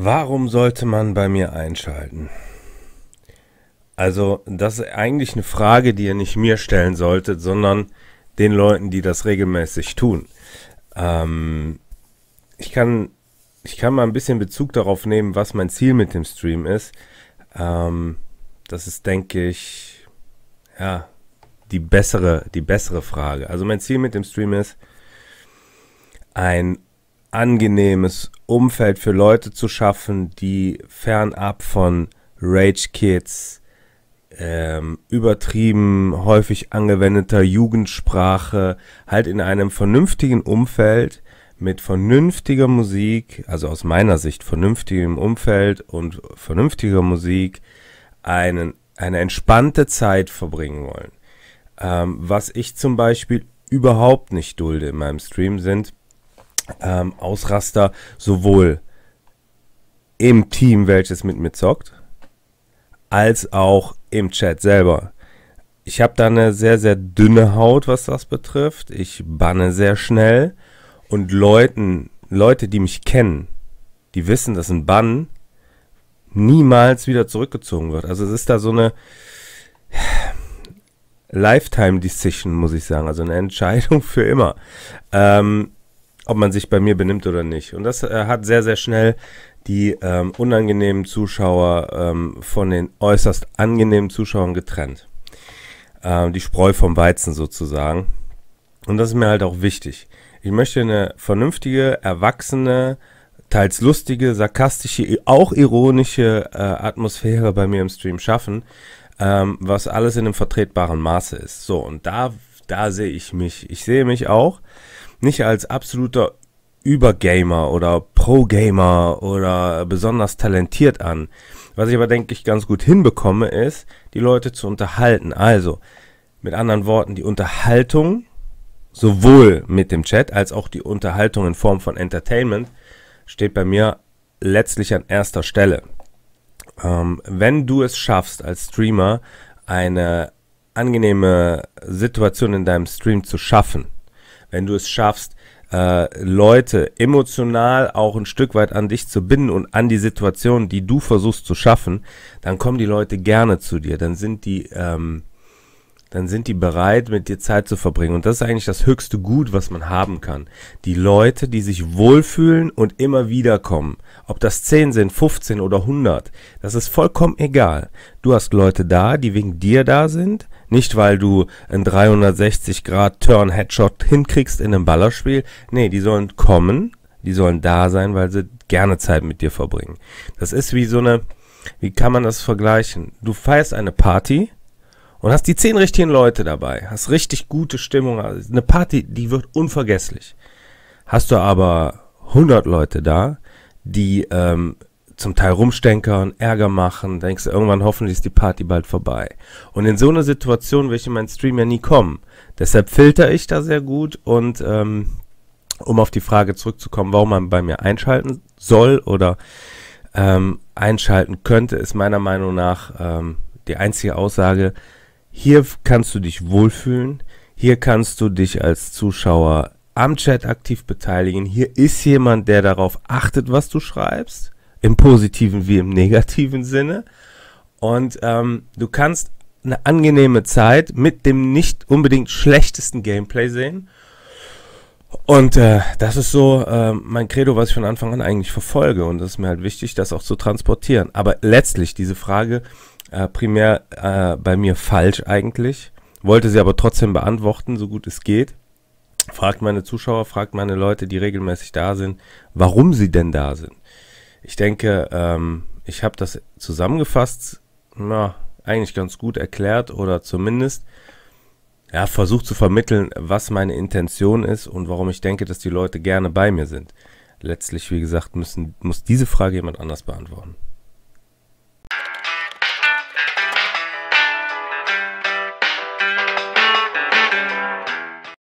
Warum sollte man bei mir einschalten? Also, das ist eigentlich eine Frage, die ihr nicht mir stellen solltet, sondern den Leuten, die das regelmäßig tun. Ähm, ich, kann, ich kann mal ein bisschen Bezug darauf nehmen, was mein Ziel mit dem Stream ist. Ähm, das ist, denke ich, ja, die bessere, die bessere Frage. Also mein Ziel mit dem Stream ist, ein angenehmes Umfeld für Leute zu schaffen, die fernab von Rage Kids, ähm, übertrieben häufig angewendeter Jugendsprache, halt in einem vernünftigen Umfeld mit vernünftiger Musik, also aus meiner Sicht vernünftigem Umfeld und vernünftiger Musik einen, eine entspannte Zeit verbringen wollen. Ähm, was ich zum Beispiel überhaupt nicht dulde in meinem Stream sind ähm, Ausraster sowohl im Team, welches mit mir zockt, als auch im Chat selber. Ich habe da eine sehr, sehr dünne Haut, was das betrifft. Ich banne sehr schnell und Leuten, Leute, die mich kennen, die wissen, dass ein Bann niemals wieder zurückgezogen wird. Also es ist da so eine Lifetime Decision, muss ich sagen. Also eine Entscheidung für immer. Ähm, ob man sich bei mir benimmt oder nicht. Und das äh, hat sehr, sehr schnell die ähm, unangenehmen Zuschauer ähm, von den äußerst angenehmen Zuschauern getrennt. Ähm, die Spreu vom Weizen sozusagen. Und das ist mir halt auch wichtig. Ich möchte eine vernünftige, erwachsene, teils lustige, sarkastische, auch ironische äh, Atmosphäre bei mir im Stream schaffen, ähm, was alles in einem vertretbaren Maße ist. So, und da, da sehe ich mich. Ich sehe mich auch nicht als absoluter Übergamer oder Pro-Gamer oder besonders talentiert an. Was ich aber, denke ich, ganz gut hinbekomme, ist, die Leute zu unterhalten. Also, mit anderen Worten, die Unterhaltung sowohl mit dem Chat als auch die Unterhaltung in Form von Entertainment steht bei mir letztlich an erster Stelle. Ähm, wenn du es schaffst, als Streamer eine angenehme Situation in deinem Stream zu schaffen, wenn du es schaffst, äh, Leute emotional auch ein Stück weit an dich zu binden und an die Situation, die du versuchst zu schaffen, dann kommen die Leute gerne zu dir, dann sind die ähm, dann sind die bereit, mit dir Zeit zu verbringen. Und das ist eigentlich das höchste Gut, was man haben kann. Die Leute, die sich wohlfühlen und immer wieder kommen. Ob das 10 sind, 15 oder 100, das ist vollkommen egal. Du hast Leute da, die wegen dir da sind. Nicht, weil du einen 360-Grad-Turn-Headshot hinkriegst in einem Ballerspiel. Nee, die sollen kommen. Die sollen da sein, weil sie gerne Zeit mit dir verbringen. Das ist wie so eine, wie kann man das vergleichen? Du feierst eine Party und hast die zehn richtigen Leute dabei, hast richtig gute Stimmung, also eine Party, die wird unvergesslich. Hast du aber 100 Leute da, die ähm, zum Teil rumstenkern, Ärger machen, denkst du, irgendwann hoffentlich ist die Party bald vorbei. Und in so einer Situation will ich in meinen Stream ja nie kommen. Deshalb filter ich da sehr gut und ähm, um auf die Frage zurückzukommen, warum man bei mir einschalten soll oder ähm, einschalten könnte, ist meiner Meinung nach ähm, die einzige Aussage, hier kannst du dich wohlfühlen. Hier kannst du dich als Zuschauer am Chat aktiv beteiligen. Hier ist jemand, der darauf achtet, was du schreibst. Im positiven wie im negativen Sinne. Und ähm, du kannst eine angenehme Zeit mit dem nicht unbedingt schlechtesten Gameplay sehen. Und äh, das ist so äh, mein Credo, was ich von Anfang an eigentlich verfolge. Und es ist mir halt wichtig, das auch zu transportieren. Aber letztlich diese Frage, äh, primär äh, bei mir falsch eigentlich. Wollte sie aber trotzdem beantworten, so gut es geht. Fragt meine Zuschauer, fragt meine Leute, die regelmäßig da sind, warum sie denn da sind. Ich denke, ähm, ich habe das zusammengefasst, na, eigentlich ganz gut erklärt oder zumindest ja, versucht zu vermitteln, was meine Intention ist und warum ich denke, dass die Leute gerne bei mir sind. Letztlich, wie gesagt, müssen, muss diese Frage jemand anders beantworten.